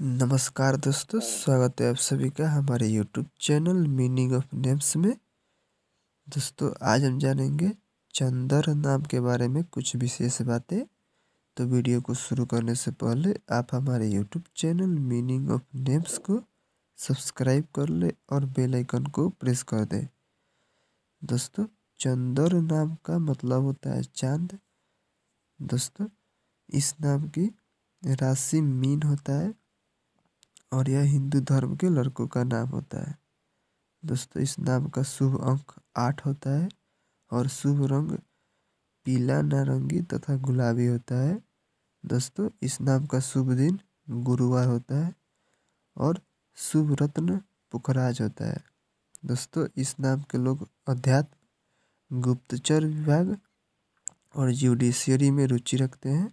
नमस्कार दोस्तों स्वागत है आप सभी का हमारे YouTube channel meaning of names में दोस्तों आज हम जानेंगे चंदर नाम के बारे में कुछ विशेष बातें तो वीडियो को शुरू करने से पहले आप हमारे YouTube channel meaning of names को सब्सक्राइब कर ले और बेल आइकन को प्रेस कर दें दोस्तों चंदर नाम का मतलब होता है चांद दोस्तों इस नाम की राशि मीन होता है और यह हिंदू धर्म के लड़कों का नाम होता है दोस्तों इस नाम का शुभ अंक आठ होता है और शुभ रंग पीला नारंगी तथा गुलाबी होता है दोस्तों इस नाम का शुभ दिन गुरुवार होता है और शुभ रत्न पुखराज होता है दोस्तों इस नाम के लोग अध्यात्म गुप्तचर विभाग और जुडिशियरी में रुचि रखते हैं